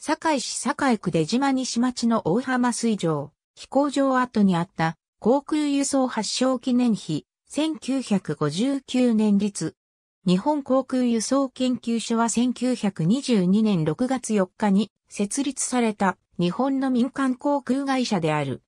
堺市堺区出島西町の大浜水上、飛行場跡にあった航空輸送発祥記念碑、1959年立。日本航空輸送研究所は1922年6月4日に設立された日本の民間航空会社である。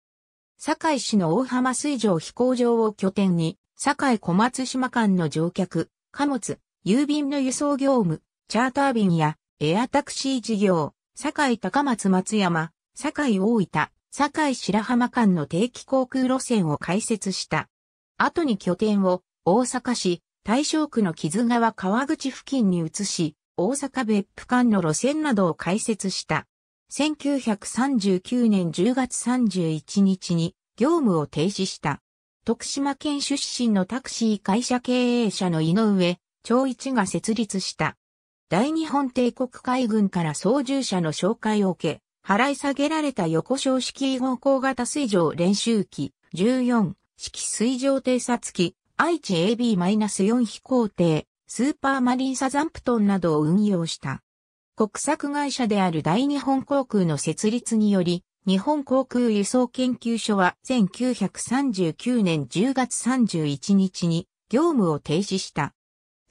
堺市の大浜水上飛行場を拠点に、堺小松島間の乗客、貨物、郵便の輸送業務、チャーター便やエアタクシー事業、堺高松松山、堺大分、堺白浜間の定期航空路線を開設した。後に拠点を大阪市大正区の木津川川口付近に移し、大阪別府間の路線などを開設した。1939年10月31日に業務を停止した。徳島県出身のタクシー会社経営者の井上、長一が設立した大日本帝国海軍から操縦者の紹介を受け、払い下げられた横小式合工型水上練習機14式水上偵察機愛知 AB-4 飛行艇スーパーマリンサザンプトンなどを運用した。国策会社である大日本航空の設立により、日本航空輸送研究所は1939年10月31日に業務を停止した。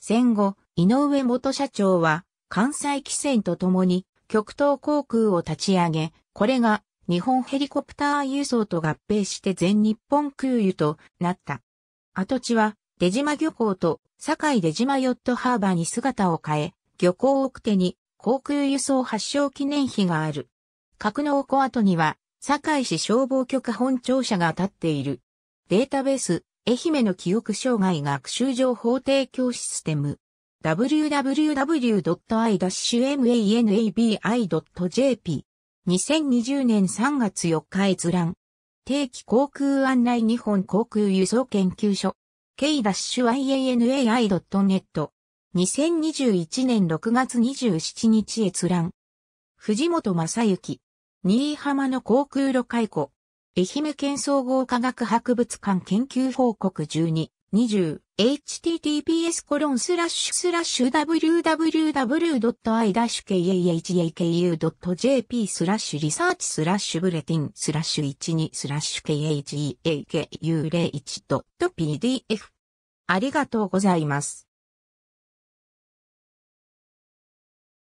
戦後、井上元社長は、関西汽船と共に、極東航空を立ち上げ、これが日本ヘリコプター輸送と合併して全日本空輸となった。跡地は出島漁港と堺出島ヨットハーバーに姿を変え、漁港奥手に航空輸送発祥記念碑がある。格納庫跡には堺市消防局本庁舎が建っている。データベース、愛媛の記憶障害学習情報提供システム。www.i-manabi.jp。2020年3月4日閲覧。定期航空案内日本航空輸送研究所。k-ianai.net。2021年6月27日閲覧。藤本正幸。新居浜の航空路解雇。愛媛県総合科学博物館研究報告12。20 https コロンスラッシュスラッシュ www.i-kahku.jp スラッシュリサーチスラッシュブレティンスラッシュ12スラッシュ KHEAKU01.pdf ありがとうございます。